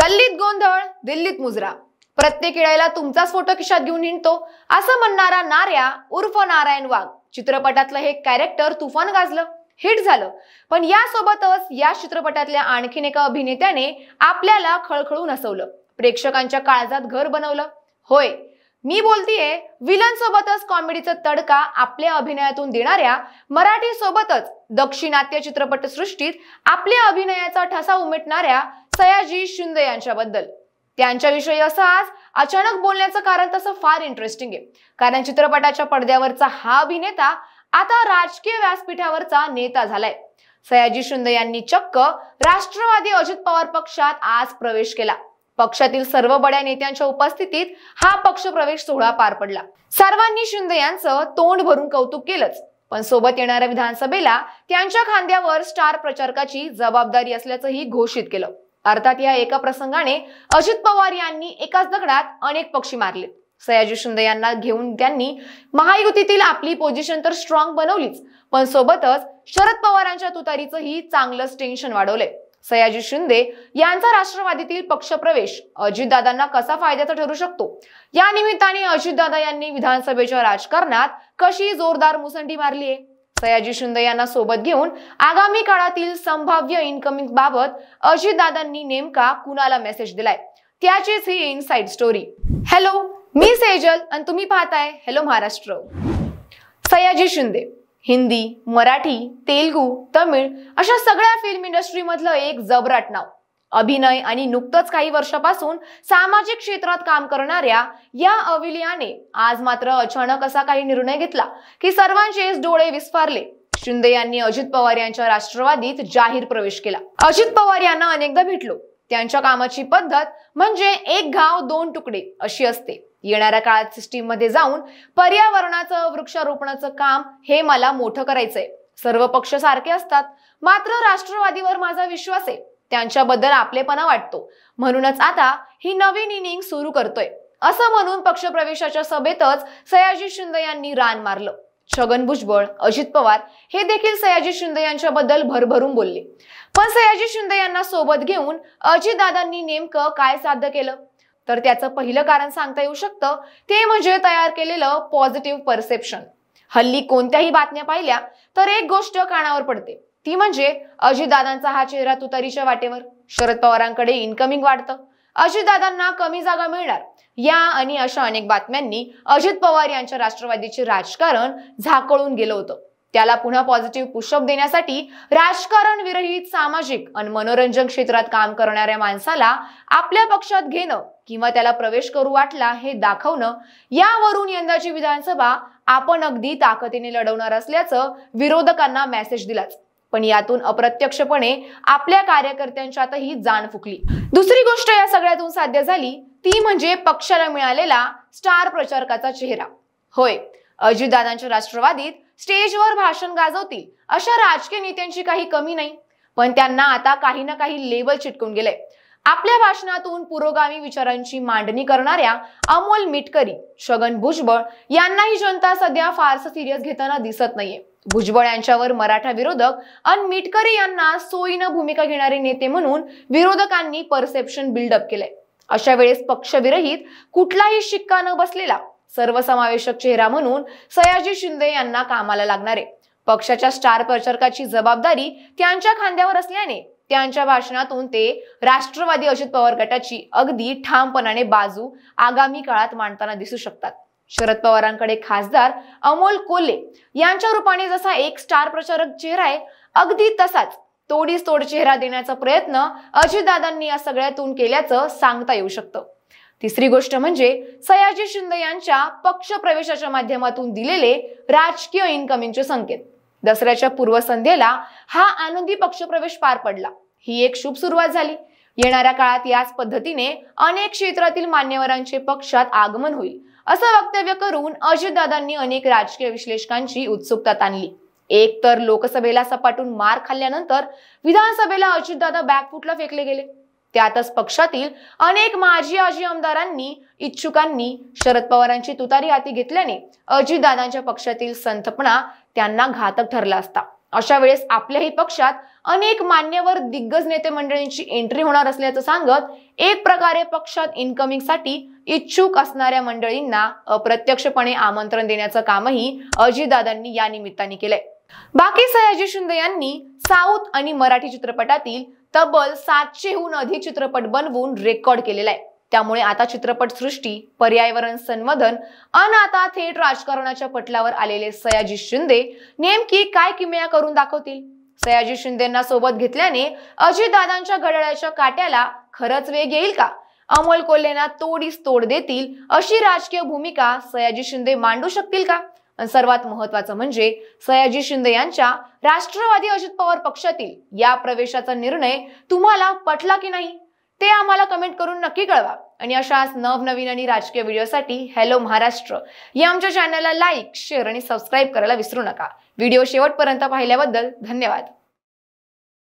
गल्लीत गोंधळ दिल्लीत मुजरा प्रत्येक येळेला तुमचाच फोटो खिशात घेऊन हिंडतो असं म्हणणारा नार्या उर्फ नारायण वाघ चित्रपटातलं हे कॅरेक्टर तुफान गाजलं हिट झालं पण यासोबतच या चित्रपटातल्या आणखीन एका अभिनेत्याने आपल्याला खळखळून हसवलं प्रेक्षकांच्या काळजात घर बनवलं होय मी बोलतीये विलन सोबतच कॉमेडीचा तडका आपल्या अभिनयातून देणाऱ्या मराठी सोबतच दक्षिणात्य चित्रपटसृष्टीत आपल्या अभिनयाचा ठसा उमटणाऱ्या सयाजी शिंदे यांच्याबद्दल त्यांच्याविषयी असं आज अचानक बोलण्याचं कारण तसं फार इंटरेस्टिंग आहे कारण चित्रपटाच्या पडद्यावरचा हा अभिनेता आता राजकीय व्यासपीठावरचा नेता झालाय सयाजी शिंदे यांनी चक्क राष्ट्रवादी अजित पवार पक्षात आज प्रवेश केला पक्षातील सर्व बड्या नेत्यांच्या उपस्थितीत हा पक्षप्रवेश सोहळा पार पडला सर्वांनी शिंदे यांचं तोंड भरून कौतुक केलंच पण सोबत येणाऱ्या विधानसभेला त्यांच्या खांद्यावर स्टार प्रचारकाची जबाबदारी असल्याचंही घोषित केलं अर्थात या एका प्रसंगाने अजित पवार यांनी एकाच दगडात अनेक पक्षी मारले सयाजी शिंदे यांना घेऊन त्यांनी महायुतीतील आपली पोझिशन तर स्ट्रॉंग बनवलीच पण सोबतच शरद पवारांच्या तुतारीचंही चांगलंच टेन्शन वाढवलंय सयाजी शिंदे यांचा राष्ट्रवादीतील पक्षप्रवेश अजितदादांना कसा फायद्याचा ठरू शकतो या निमित्ताने अजितदादा यांनी विधानसभेच्या राजकारणात कशी जोरदार मुसंडी मारलीये सयाजी शिंदे यांना सोबत घेऊन आगामी काळातील संभाव्य इनकमिंग बाबत अजितदादांनी नेमका कुणाला मेसेज दिलाय त्याचीच ही इनसाइड स्टोरी हॅलो मी सेजल आणि तुम्ही पाहताय हॅलो महाराष्ट्र सयाजी शिंदे हिंदी मराठी तेलगू तमिळ अशा सगळ्या फिल्म इंडस्ट्रीमधलं एक जबराट नाव अभिनय आणि नुकतंच काही वर्षापासून सामाजिक क्षेत्रात काम करणाऱ्या या अविलियाने आज मात्र अचानक असा काही निर्णय घेतला की सर्वांचेच डोळे विस्फारले शिंदे यांनी अजित पवार यांच्या राष्ट्रवादीत जाहीर प्रवेश केला अजित पवार यांना अनेकदा भेटलो त्यांच्या कामाची पद्धत म्हणजे एक गाव दोन तुकडे अशी असते येणाऱ्या काळात सिस्टीम मध्ये जाऊन पर्यावरणाचं वृक्षारोपणाचं काम हे मला मोठं करायचंय सर्व पक्ष सारखे असतात मात्र राष्ट्रवादीवर माझा विश्वास आहे त्यांच्याबद्दल आपलेपणा वाटतो म्हणूनच आता ही नवीन इनिंग सुरू करतोय असं म्हणून पक्षप्रवेशाच्या सभेतच सयाजी शिंदे यांनी रान मारलं छगन भुजबळ अजित पवार हे देखील सयाजी शिंदे यांच्याबद्दल भरभरून बोलले पण सयाजी शिंदे यांना सोबत घेऊन अजितदादांनी नेमकं काय साध्य केलं तर त्याचं पहिलं कारण सांगता येऊ शकतं ते म्हणजे तयार केलेलं पॉझिटिव्ह परसेप्शन हल्ली कोणत्याही बातम्या पाहिल्या तर एक गोष्ट कानावर पडते ती म्हणजे अजितदादांचा हा चेहरा तुतारीच्या वाटेवर शरद पवारांकडे इन्कमिंग वाढतं अजितदादांना कमी जागा मिळणार या आणि अशा अनेक बातम्यांनी अजित पवार यांच्या राष्ट्रवादीचे राजकारण झाकळून गेलं होतं त्याला पुन्हा पॉझिटिव्ह पुशअप देण्यासाठी राजकारण विरहित सामाजिक आणि मनोरंजन क्षेत्रात काम करणाऱ्या माणसाला आपल्या पक्षात घेणं किंवा त्याला प्रवेश करू वाटला हे दाखवणं यावरून यंदाची विधानसभा आपण अगदी ताकदीने लढवणार असल्याचं विरोधकांना मेसेज दिलाच पण यातून अप्रत्यक्षपणे आपल्या कार्यकर्त्यांच्यातही जाण फुकली दुसरी गोष्ट या सगळ्यातून साध्य झाली ती म्हणजे पक्षाला मिळालेला स्टार प्रचारकाचा चेहरा होय अजितदादांच्या राष्ट्रवादीत स्टेजवर भाषण गाजवतील अशा राजकीय नेत्यांची काही कमी नाही पण त्यांना आता काही ना काही लेबल चिटकून गेले आपल्या भाषणातून पुरोगामी विचारांची मांडणी करणाऱ्या अमोल मिटकरी छगन भुजबळ यांनाही जनता सध्या फारसं सिरियस घेताना दिसत नाहीये भुजबळ यांच्यावर मराठा विरोधक अन मिटकरी यांना सोयीनं भूमिका घेणारे नेते म्हणून विरोधकांनी परसेप्शन बिल्डअप केलंय अशा वेळेस पक्षविरहित कुठलाही शिक्का न बसलेला सर्वसमावेशक चेहरा म्हणून सयाजी शिंदे यांना कामाला लागणारे पक्षाच्या स्टार प्रचारकाची जबाबदारी त्यांच्या खांद्यावर असल्याने त्यांच्या भाषणातून ते राष्ट्रवादी अजित पवार गटाची अगदी ठामपणाने बाजू आगामी काळात मांडताना दिसू शकतात शरद पवारांकडे खासदार अमोल कोल्हे यांच्या रूपाने जसा एक स्टार प्रचारक चेहरा आहे अगदी तसाच तोडीस तोड चेहरा देण्याचा प्रयत्न अजितदादांनी या सगळ्यातून केल्याचं सांगता येऊ शकतं तिसरी गोष्ट म्हणजे सयाजी शिंदे यांच्या पक्ष प्रवेशाच्या माध्यमातून दिलेले राजकीय इनकमिंगचे संकेत दसऱ्याच्या पूर्वसंध्येला हा आनंदी पक्षप्रवेश पार पडला ही एक शुभ सुरुवात झाली येणाऱ्या काळात याच पद्धतीने अनेक क्षेत्रातील मान्यवरांचे पक्षात आगमन होईल असं वक्तव्य करून अजितदादांनी अनेक राजकीय विश्लेषकांची उत्सुकता ताणली एक तर लोकसभेला सपाटून मार खाल्ल्यानंतर विधानसभेला अजितदादा बॅकफुटला फेकले गेले त्यातच पक्षातील अनेक माजी आजी आमदारांनी इच्छुकांनी शरद पवारांची तुतारी हाती घेतल्याने अजितदादांच्या पक्षातील संतपणा त्यांना घातक ठरला असता अशा वेळेस आपल्याही पक्षात अनेक मान्यवर दिग्गज नेते मंडळींची एंट्री होणार असल्याचं सांगत एक प्रकारे पक्षात इन्कमिंगसाठी इच्छुक असणाऱ्या मंडळींना अप्रत्यक्षपणे आमंत्रण देण्याचं कामही अजितदादांनी या निमित्ताने केलंय बाकी सयाजी शिंदे यांनी साऊथ आणि मराठी चित्रपटातील तब्बल सातशेहून अधिक चित्रपट बनवून रेकॉर्ड केलेला आहे त्यामुळे आता चित्रपटसृष्टी पर्यावरण संवर्धन अन आता थेट राजकारणाच्या पटलावर आलेले सयाजी शिंदे नेमकी काय किमया करून दाखवतील सयाजी शिंदेना सोबत घेतल्याने अजितदादांच्या घड्याळ्याच्या काट्याला खरंच वेग येईल का अमोल कोल्हेना तोडीस तोड देतील अशी राजकीय भूमिका सयाजी शिंदे मांडू शकतील का सर्वात महत्वाचं म्हणजे सयाजी शिंदे यांच्या राष्ट्रवादी अजित पवार पक्षातील या प्रवेशाचा निर्णय तुम्हाला पटला की नाही ते आम्हाला कमेंट करून नक्की कळवा आणि अशाच नवनवीन आणि राजकीय व्हिडिओसाठी हॅलो महाराष्ट्र या आमच्या चॅनलला लाईक शेअर आणि सबस्क्राईब करायला विसरू नका व्हिडिओ शेवटपर्यंत पाहिल्याबद्दल धन्यवाद